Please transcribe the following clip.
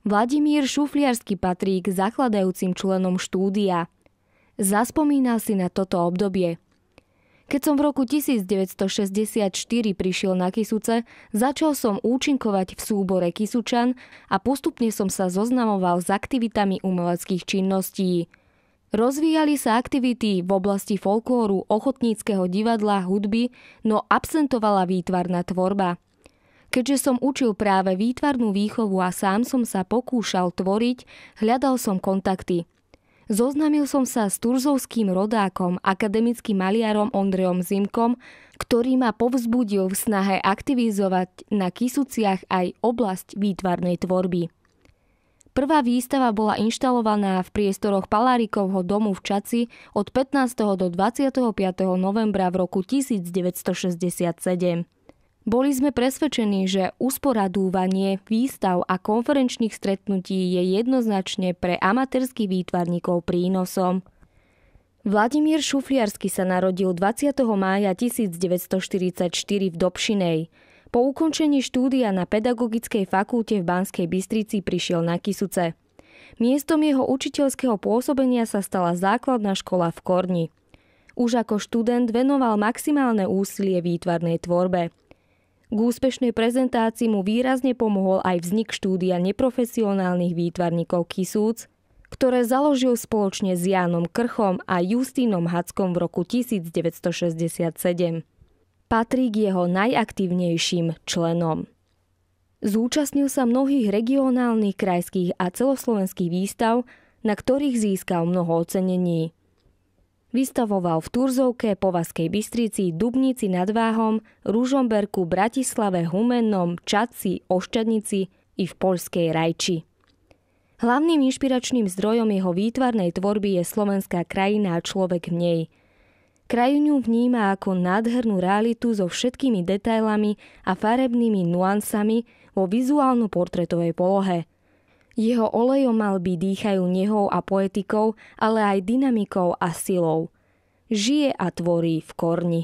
Vladimír Šufliarsky patrí k zakladajúcim členom štúdia. Zaspomínal si na toto obdobie. Keď som v roku 1964 prišiel na Kisuce, začal som účinkovať v súbore Kisučan a postupne som sa zoznamoval s aktivitami umeleckých činností. Rozvíjali sa aktivity v oblasti folklóru, ochotníckého divadla, hudby, no absentovala výtvarná tvorba. Keďže som učil práve výtvarnú výchovu a sám som sa pokúšal tvoriť, hľadal som kontakty. Zoznamil som sa s turzovským rodákom, akademickým maliarom Ondrejom Zimkom, ktorý ma povzbudil v snahe aktivizovať na Kisuciach aj oblasť výtvarnej tvorby. Prvá výstava bola inštalovaná v priestoroch Palárikovho domu v Čaci od 15. do 25. novembra v roku 1967. Boli sme presvedčení, že usporadúvanie výstav a konferenčných stretnutí je jednoznačne pre amatérských výtvarníkov prínosom. Vladimír Šufliarsky sa narodil 20. mája 1944 v Dobšinej. Po ukončení štúdia na Pedagogickej fakulte v Banskej Bystrici prišiel na Kisuce. Miestom jeho učiteľského pôsobenia sa stala základná škola v Korni. Už ako študent venoval maximálne úsilie výtvarnej tvorbe. K úspešnej prezentácii mu výrazne pomohol aj vznik štúdia neprofesionálnych výtvarníkov Kisúc, ktoré založil spoločne s Jánom Krchom a Justínom Hackom v roku 1967. Patrí k jeho najaktívnejším členom. Zúčastnil sa mnohých regionálnych, krajských a celoslovenských výstav, na ktorých získal mnoho ocenení. Vystavoval v Turzovke, Povazkej Bystrici, Dubnici nad Váhom, Ružomberku, Bratislave, Humennom, Čaci, Ošťadnici i v poľskej Rajči. Hlavným inšpiračným zdrojom jeho výtvarnej tvorby je slovenská krajina a človek v nej. Krajinu vníma ako nádhernú realitu so všetkými detailami a farebnými nuancami vo vizuálno-portretovej polohe – jeho olejom mal by dýchajú nehou a poetikou, ale aj dynamikou a silou. Žije a tvorí v korni.